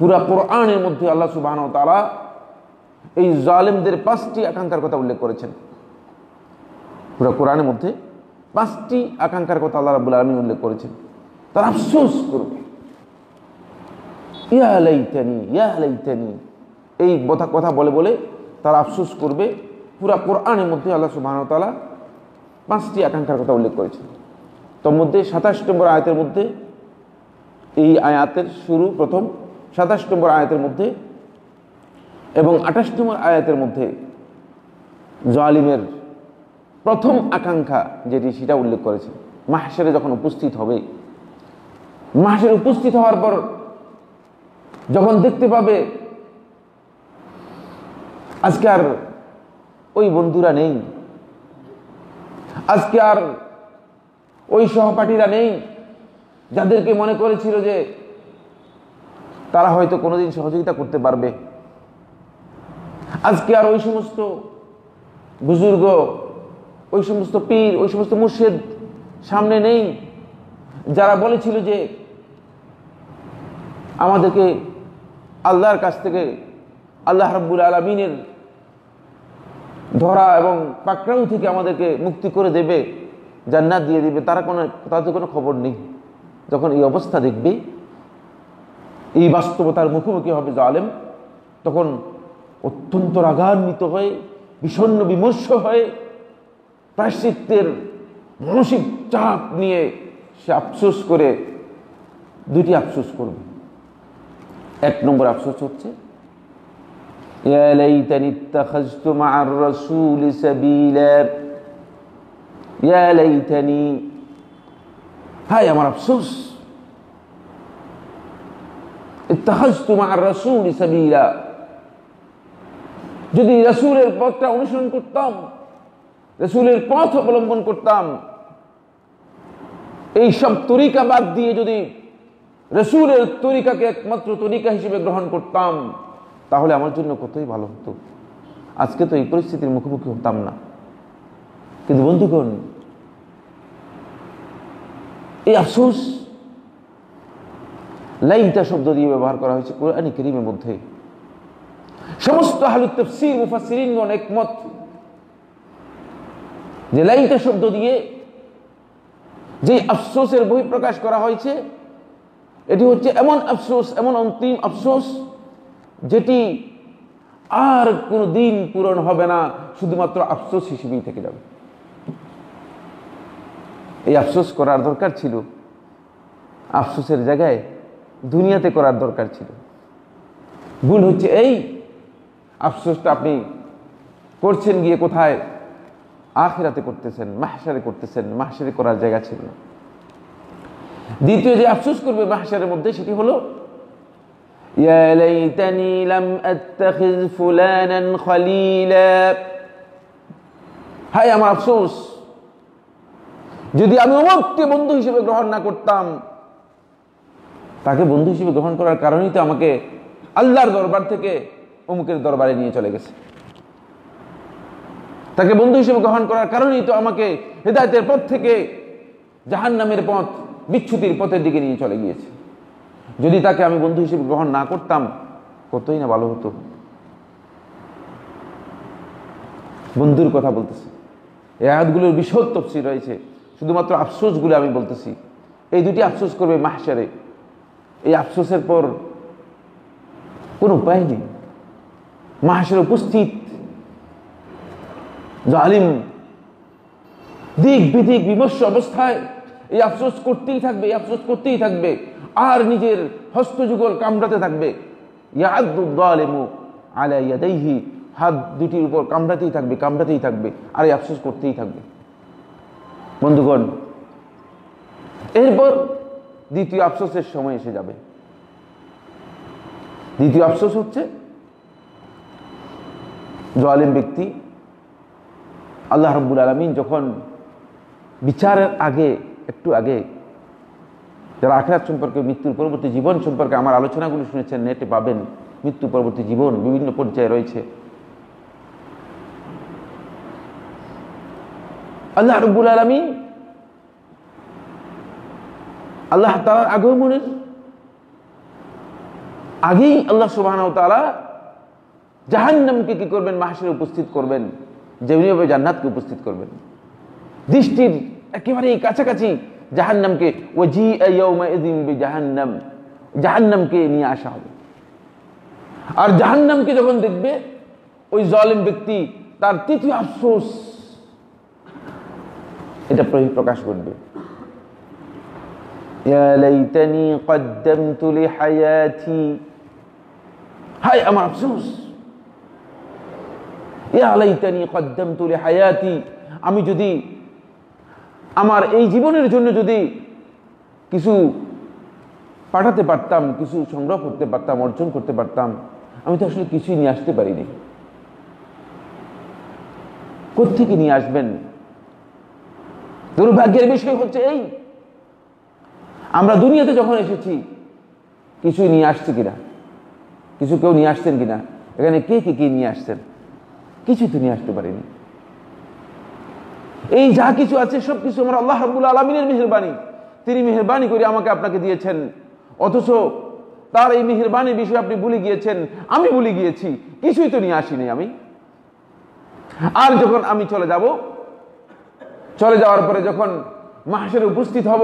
পুরা কোরআনের মধ্যে আল্লাহ সুবাহন তারা এই জালেমদের পাঁচটি আকাঙ্ক্ষার কথা উল্লেখ করেছেন পুরা কোরআনের মধ্যে পাঁচটি আকাঙ্ক্ষার কথা আল্লাহ রাবুল আলমী উল্লেখ করেছেন তারা আফসোস করবে ইয়া লাইতানি ইয়া লাইতানি এই কথা কথা বলে বলে তারা আফসোস করবে পুরা কোরআনের মধ্যে আল্লাহ তালা পাঁচটি আকাঙ্ক্ষার কথা উল্লেখ করেছেন তোর মধ্যে সাতাশ নম্বর আয়াতের মধ্যে এই আয়াতের শুরু প্রথম সাতাশ নম্বর আয়াতের মধ্যে এবং আঠাশ নম্বর আয়াতের মধ্যে জালিমের প্রথম আকাঙ্ক্ষা যেটি সেটা উল্লেখ করেছে মাহসারে যখন উপস্থিত হবে মাহসারে উপস্থিত হওয়ার পর যখন দেখতে পাবে আজকে আর ওই বন্ধুরা নেই আজকে আর ওই সহপাঠীরা নেই যাদেরকে মনে করেছিল যে তারা হয়তো কোনোদিন সহযোগিতা করতে পারবে আজকে আর ওই সমস্ত বুজুর্গ ওই সমস্ত পীর ওই সমস্ত মুর্শিদ সামনে নেই যারা বলেছিল যে আমাদেরকে আল্লাহর কাছ থেকে আল্লাহ রাব্বুল আলমিনের ধরা এবং পাকড়াও থেকে আমাদেরকে মুক্তি করে দেবে জান্নাত দিয়ে দেবে তারা কোনো তাদের কোনো খবর নেই যখন এই অবস্থা দেখবে এই বাস্তবতার মুখোমুখি হবে জালেম তখন অত্যন্ত রাগান্বিত হয়ে বিষণ্ন বিমর্ষ হয়ে প্রায়শ্চিত্তের মানসিক চাপ নিয়ে সে আফসোস করে দুটি আফসোস করবে এক নম্বর আফসোস হচ্ছে হায় আমার আফসোস রাসূল যদি রাসূলের পথটা অনুসরণ করতাম রাসূলের পথ অবলম্বন করতাম এই সব তরিকা বাদ দিয়ে যদি রাসূলের তরিকাকে একমাত্র তরিকা হিসেবে গ্রহণ করতাম তাহলে আমার জন্য কতই ভালো হতো আজকে তো এই পরিস্থিতির মুখোমুখি হতাম না কিন্তু বন্ধুগণ এই আফসোস লাইতা শব্দ দিয়ে ব্যবহার করা হয়েছে কোরআন করিমের মধ্যে সমস্ত হালুত তফসির মুফাসিরিনগণ একমত যে লাইতা শব্দ দিয়ে যে আফসোসের বই প্রকাশ করা হয়েছে এটি হচ্ছে এমন আফসোস এমন অন্তিম আফসোস যেটি আর কোনো দিন পূরণ হবে না শুধুমাত্র আফসোস হিসেবেই থেকে যাবে এই আফসোস করার দরকার ছিল আফসোসের জায়গায় দুনিয়াতে করার দরকার ছিল ভুল হচ্ছে এই আফসোসটা আপনি করছেন গিয়ে কোথায় আখেরাতে করতেছেন মাহসারে করতেছেন মাহসারে করার জায়গা ছিল না দ্বিতীয় যে আফসোস করবে মাহসারের মধ্যে সেটি হলো হাই আমার আফসোস যদি আমি অমুককে বন্ধু হিসেবে গ্রহণ না করতাম তাকে বন্ধু হিসেবে গ্রহণ করার কারণেই তো আমাকে আল্লাহর দরবার থেকে অমুকের দরবারে নিয়ে চলে গেছে তাকে বন্ধু হিসেবে গ্রহণ করার কারণেই তো আমাকে হেদায়তের পথ থেকে জাহান নামের পথ বিচ্ছুতির পথের দিকে নিয়ে চলে গিয়েছে যদি তাকে আমি বন্ধু হিসেবে গ্রহণ না করতাম কতই না ভালো হতো বন্ধুর কথা বলতেছি এ আয়াতগুলোর বিশদ তফসিল রয়েছে শুধুমাত্র আফসোসগুলো আমি বলতেছি এই দুটি আফসোস করবে মাহসারে এই আফসোসের পর কোনো উপায় নেই মাহাসের উপস্থিত জালিম দিক বিদিক বিমর্ষ অবস্থায় এই আফসোস করতেই থাকবে এই আফসোস করতেই থাকবে আর নিজের হস্তযুগল কামড়াতে থাকবে হাত দুটির উপর কামড়াতেই থাকবে কামড়াতেই থাকবে আর এই আফসোস করতেই থাকবে বন্ধুগণ এরপর দ্বিতীয় আফসোসের সময় এসে যাবে দ্বিতীয় আফসোস হচ্ছে জলেম ব্যক্তি আল্লাহ রব্বুল আলমিন যখন বিচারের আগে একটু আগে যারা আখেরাত সম্পর্কে মৃত্যুর পরবর্তী জীবন সম্পর্কে আমার আলোচনাগুলো শুনেছেন নেটে পাবেন মৃত্যু পরবর্তী জীবন বিভিন্ন পর্যায়ে রয়েছে আল্লাহ রব্বুল আলমিন আল্লাহ তালার আগমনের আগেই আল্লাহ সুবাহ তালা জাহান্নামকে কি করবেন মাহাসের উপস্থিত করবেন যেমনিভাবে জান্নাতকে উপস্থিত করবেন দৃষ্টির একেবারেই কাছাকাছি জাহান্নামকে ও জি জাহান্নাম জাহান্নামকে নিয়ে আসা হবে আর জাহান্নামকে যখন দেখবে ওই জলেম ব্যক্তি তার তৃতীয় আফসোস এটা প্রকাশ করবে يا ليتني قدمت لحياتي هاي আমার আফসোস يا ليتني قدمت لحياتي আমি যদি আমার এই জীবনের জন্য যদি কিছু পাঠাতে পারতাম কিছু সংগ্রহ করতে পারতাম অর্জন করতে পারতাম আমি তো আসলে কিছুই নিয়ে আসতে পারিনি কোথেকে নিয়ে আসবেন দুর্ভাগ্যের বিষয় হচ্ছে এই আমরা দুনিয়াতে যখন এসেছি কিছুই নিয়ে আসছি কিনা কিছু কেউ নিয়ে আসছেন কিনা এখানে কে কে কে নিয়ে আসছেন কিছু তো নিয়ে আসতে পারিনি এই যা কিছু আছে সব কিছু আমরা আল্লাহ রাবুল আলমিনের মেহরবানি তিনি মেহরবানি করে আমাকে আপনাকে দিয়েছেন অথচ তার এই মেহরবানির বিষয়ে আপনি ভুলে গিয়েছেন আমি ভুলে গিয়েছি কিছুই তো নিয়ে আসিনি আমি আর যখন আমি চলে যাব চলে যাওয়ার পরে যখন মাহাসের উপস্থিত হব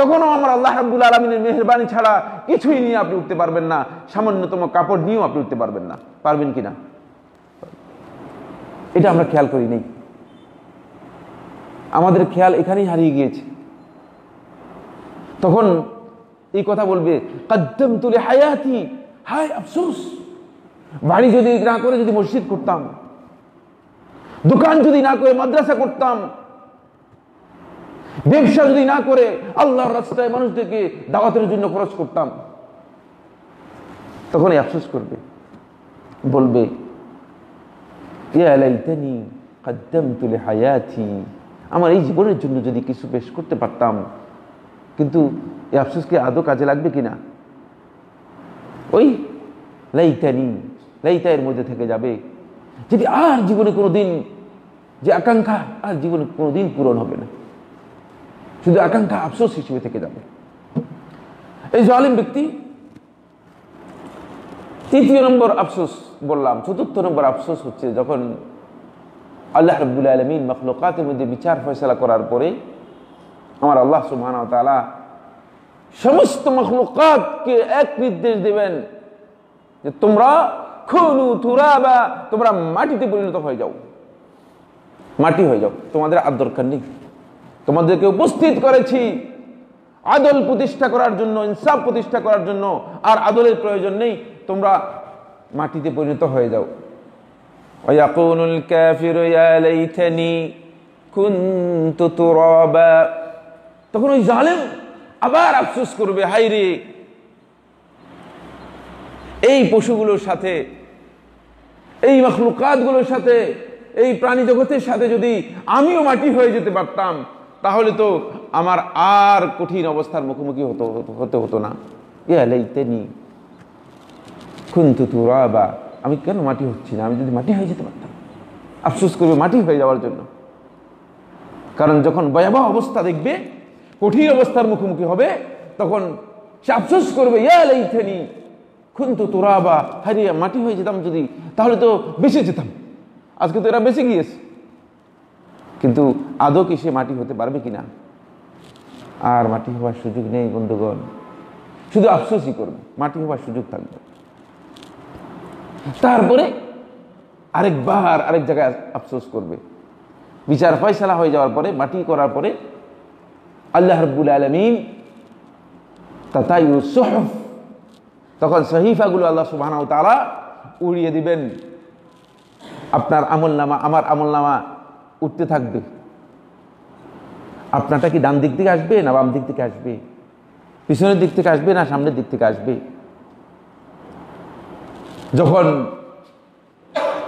তখনও আমার আল্লাহ রাব্বুল আলমিনের মেহরবানি ছাড়া কিছুই নিয়ে আপনি উঠতে পারবেন না সামান্যতম কাপড় নিয়েও আপনি উঠতে পারবেন না পারবেন কি না এটা আমরা খেয়াল করি নেই আমাদের খেয়াল এখানেই হারিয়ে গিয়েছে তখন এই কথা বলবে কাদ্দম তুলে হায়াতি হায় আফসোস বাড়ি যদি না করে যদি মসজিদ করতাম দোকান যদি না করে মাদ্রাসা করতাম ব্যবসা যদি না করে আল্লাহর রাস্তায় মানুষদেরকে দাওয়াতের জন্য খরচ করতাম তখন আফসোস করবে বলবে আমার এই জীবনের জন্য যদি কিছু পেশ করতে পারতাম কিন্তু এই আফসোসকে আদৌ কাজে লাগবে কিনা ওই লাইতানি লাইতায়ের মধ্যে থেকে যাবে যদি আর জীবনে কোনো দিন যে আকাঙ্ক্ষা আর জীবনে কোনো দিন পূরণ হবে না শুধু আকাঙ্ক্ষা আফসোস হিসেবে থেকে যাবে এই জালিম ব্যক্তি তৃতীয় নম্বর আফসোস বললাম চতুর্থ নম্বর আফসোস হচ্ছে যখন আল্লাহ রব্বুল আলমিন মখলকাতের মধ্যে বিচার ফয়সলা করার পরে আমার আল্লাহ সুবাহ তালা সমস্ত মখলকাতকে এক নির্দেশ দেবেন যে তোমরা খনু থুরা বা তোমরা মাটিতে পরিণত হয়ে যাও মাটি হয়ে যাও তোমাদের আর দরকার নেই তোমাদেরকে উপস্থিত করেছি আদল প্রতিষ্ঠা করার জন্য ইনসাফ প্রতিষ্ঠা করার জন্য আর আদলের প্রয়োজন নেই তোমরা মাটিতে পরিণত হয়ে যাও তখন ওই জালেম আবার আফসোস করবে হাইরে এই পশুগুলোর সাথে এই মখলুকাতগুলোর সাথে এই প্রাণী জগতের সাথে যদি আমিও মাটি হয়ে যেতে পারতাম তাহলে তো আমার আর কঠিন অবস্থার মুখোমুখি হতো হতে হতো না ইয়ালাইতেনি খুন্তু বা আমি কেন মাটি হচ্ছি না আমি যদি মাটি হয়ে যেতে পারতাম আফসোস করবে মাটি হয়ে যাওয়ার জন্য কারণ যখন ভয়াবহ অবস্থা দেখবে কঠিন অবস্থার মুখোমুখি হবে তখন সে আফসোস করবে ইয়ালাইতেনি খুন্তু বা হারিয়ে মাটি হয়ে যেতাম যদি তাহলে তো বেঁচে যেতাম আজকে তো এরা বেঁচে গিয়েছে কিন্তু আদৌ কি সে মাটি হতে পারবে কিনা আর মাটি হওয়ার সুযোগ নেই বন্ধুগণ শুধু আফসোসই করবে মাটি হওয়ার সুযোগ থাকবে তারপরে আরেকবার আরেক জায়গায় আফসোস করবে বিচার ফয়সালা হয়ে যাওয়ার পরে মাটি করার পরে আল্লাহ রব্বুল আলমিন তাই তখন সহিফাগুলো আল্লাহ সুবাহ তারা উড়িয়ে দিবেন আপনার আমল নামা আমার আমল নামা উঠতে থাকবে আপনারটা কি ডান দিক থেকে আসবে না বাম দিক থেকে আসবে পিছনের দিক থেকে আসবে না সামনের দিক থেকে আসবে যখন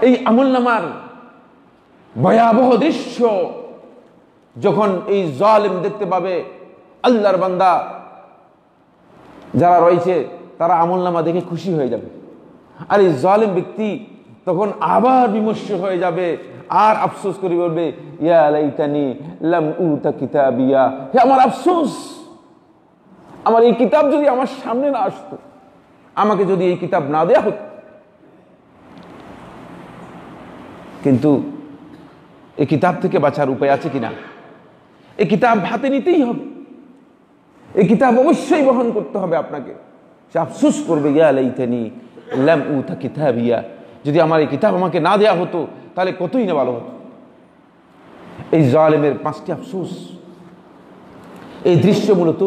এই আমল নামার ভয়াবহ দৃশ্য যখন এই জালেম দেখতে পাবে আল্লাহর বান্দা যারা রয়েছে তারা আমল নামা দেখে খুশি হয়ে যাবে আর এই জলেম ব্যক্তি তখন আবার বিমর্ষ হয়ে যাবে আর আফসোস করে বলবে ইয়া লাম উতা কিতাবিয়া হে আমার আফসোস আমার এই কিতাব যদি আমার সামনে না আসতো আমাকে যদি এই কিতাব না দেয়া হতো কিন্তু এই কিতাব থেকে বাঁচার উপায় আছে কিনা এই কিতাব হাতে নিতেই হবে এই কিতাব অবশ্যই বহন করতে হবে আপনাকে সে আফসুস করবে ইয়া লাইতানি লাম উতা কিতাবিয়া যদি আমার এই কিতাব আমাকে না দেয়া হতো তাহলে কতই না ভালো হতো এই জালেমের পাঁচটি আফসোস এই দৃশ্য মূলত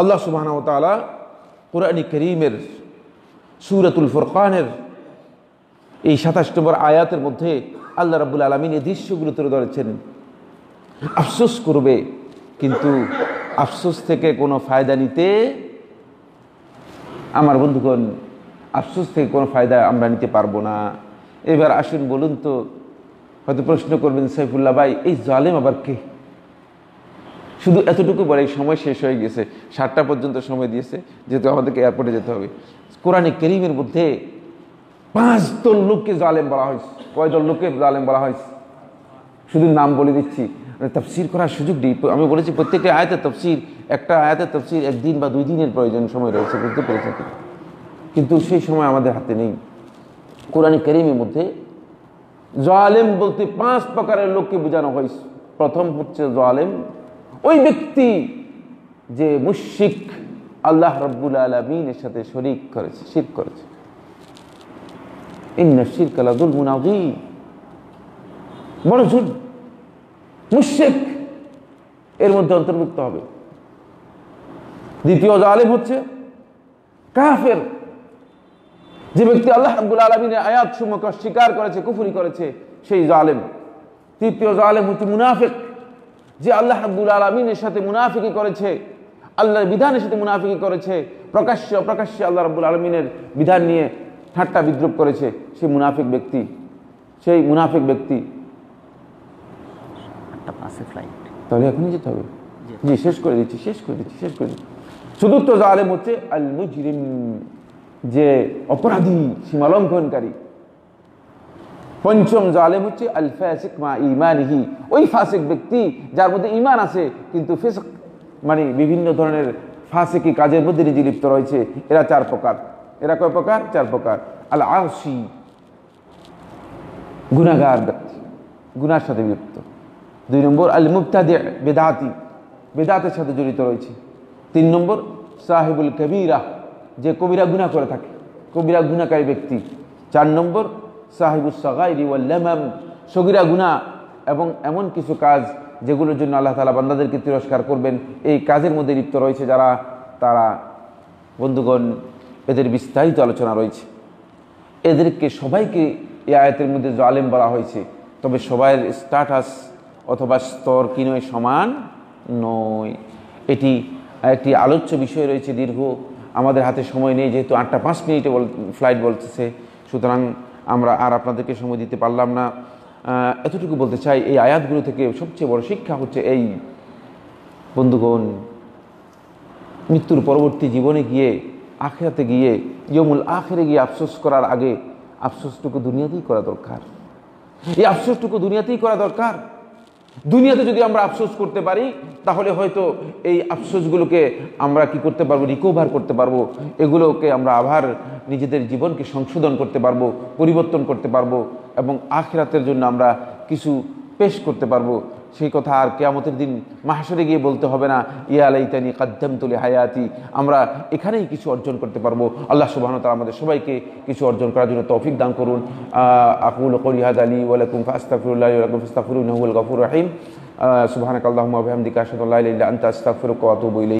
আল্লাহ সুবাহতালা কোরআনী করিমের সুরতুল ফোরকানের এই সাতাশ নম্বর আয়াতের মধ্যে আল্লাহ রাবুল আলমিন এই দৃশ্যগুলো তুলে ধরেছেন আফসোস করবে কিন্তু আফসোস থেকে কোনো ফায়দা নিতে আমার বন্ধুগণ আফসোস থেকে কোনো ফায়দা আমরা নিতে পারবো না এবার আসুন বলুন তো হয়তো প্রশ্ন করবেন সাইফুল্লাহ ভাই এই জালেম আবার কে শুধু এতটুকু বলে সময় শেষ হয়ে গেছে সাতটা পর্যন্ত সময় দিয়েছে যেহেতু আমাদেরকে এয়ারপোর্টে যেতে হবে কোরআনে কেরিমের মধ্যে পাঁচ দল লোককে জালেম বলা হয়েছে কয় দল লোককে জালেম বলা হয়েছে শুধু নাম বলে দিচ্ছি মানে তফসির করার সুযোগ নেই আমি বলেছি প্রত্যেকটা আয়াতের তফসির একটা আয়াতের তফসির একদিন বা দুই দিনের প্রয়োজন সময় রয়েছে বুঝতে পেরেছেন কিন্তু সেই সময় আমাদের হাতে নেই কোরআন কেরিমের মধ্যে জয়ালেম বলতে পাঁচ প্রকারের লোককে বোঝানো হয়েছে প্রথম হচ্ছে জয়ালেম ওই ব্যক্তি যে মুশিক আল্লাহ রব্বুল আলমিনের সাথে শরিক করেছে শির করেছে ইন্না শির কালাদুল মুনাজি বড় মুশিক এর মধ্যে অন্তর্ভুক্ত হবে দ্বিতীয় জালেম হচ্ছে কাফের যে ব্যক্তি আল্লাহ আব্দুল আলমিনের আয়াত সুমক স্বীকার করেছে কুফুরি করেছে সেই জালেম তৃতীয় জালেম হচ্ছে মুনাফিক যে আল্লাহ আব্বুল আলমিনের সাথে মুনাফিকি করেছে আল্লাহর বিধানের সাথে মুনাফিকি করেছে প্রকাশ্যে অপ্রকাশ্যে আল্লাহ রাবুল আলমিনের বিধান নিয়ে ঠাট্টা বিদ্রুপ করেছে সেই মুনাফিক ব্যক্তি সেই মুনাফিক ব্যক্তি তাহলে এখনই যেতে হবে জি শেষ করে দিচ্ছি শেষ করে দিচ্ছি শেষ করে দিচ্ছি চতুর্থ জালেম হচ্ছে আল মুজরিম যে অপরাধী সীমালঙ্ঘনকারী পঞ্চম জালেম হচ্ছে আল ফেসিক মা ইমানহি ওই ফাসিক ব্যক্তি যার মধ্যে ইমান আছে কিন্তু ফেসক মানে বিভিন্ন ধরনের ফাসিকি কাজের মধ্যে নিজে লিপ্ত রয়েছে এরা চার প্রকার এরা কয় প্রকার চার প্রকার আল আসি গুণাগার ব্যক্তি গুনার সাথে লিপ্ত দুই নম্বর আল মুক্তাদে বেদাতি বেদাতের সাথে জড়িত রয়েছে তিন নম্বর সাহেবুল কবিরা যে কবিরা গুণা করে থাকে কবিরা গুণাকারী ব্যক্তি চার নম্বর সাহেবুসাগাইরিউল্লামাম সগিরা গুণা এবং এমন কিছু কাজ যেগুলোর জন্য আল্লাহ তালা বান্দাদেরকে তিরস্কার করবেন এই কাজের মধ্যে লিপ্ত রয়েছে যারা তারা বন্ধুগণ এদের বিস্তারিত আলোচনা রয়েছে এদেরকে সবাইকে এই আয়াতের মধ্যে জালেম বলা হয়েছে তবে সবাইয়ের স্ট্যাটাস অথবা স্তর কি নয় সমান নয় এটি একটি আলোচ্য বিষয় রয়েছে দীর্ঘ আমাদের হাতে সময় নেই যেহেতু আটটা পাঁচ মিনিটে ফ্লাইট বলতেছে সুতরাং আমরা আর আপনাদেরকে সময় দিতে পারলাম না এতটুকু বলতে চাই এই আয়াতগুলো থেকে সবচেয়ে বড় শিক্ষা হচ্ছে এই বন্ধুগণ মৃত্যুর পরবর্তী জীবনে গিয়ে আখেরাতে গিয়ে ইয়মুল আখেরে গিয়ে আফসোস করার আগে আফসোসটুকু দুনিয়াতেই করা দরকার এই আফসোসটুকু দুনিয়াতেই করা দরকার দুনিয়াতে যদি আমরা আফসোস করতে পারি তাহলে হয়তো এই আফসোসগুলোকে আমরা কি করতে পারবো রিকভার করতে পারবো এগুলোকে আমরা আবার নিজেদের জীবনকে সংশোধন করতে পারবো পরিবর্তন করতে পারবো এবং আখরাতের জন্য আমরা কিছু পেশ করতে পারবো সেই কথা আর কেয়ামতের দিন মাহাসরে গিয়ে বলতে হবে না ইয়া আলাইতানি কাদ্দাম তুলে হায়াতি আমরা এখানেই কিছু অর্জন করতে পারবো আল্লাহ সুবাহন তালা আমাদের সবাইকে কিছু অর্জন করার জন্য তৌফিক দান করুন আকুল করিহাদ আলী ওয়ালাইকুম ফাস্তাফিরুল্লাহ ওয়ালাইকুম নহুল গফুর রাহিম সুবাহ আল্লাহ আহমদিকা সাদুল্লাহ আন্তা আস্তাফিরুক আতুব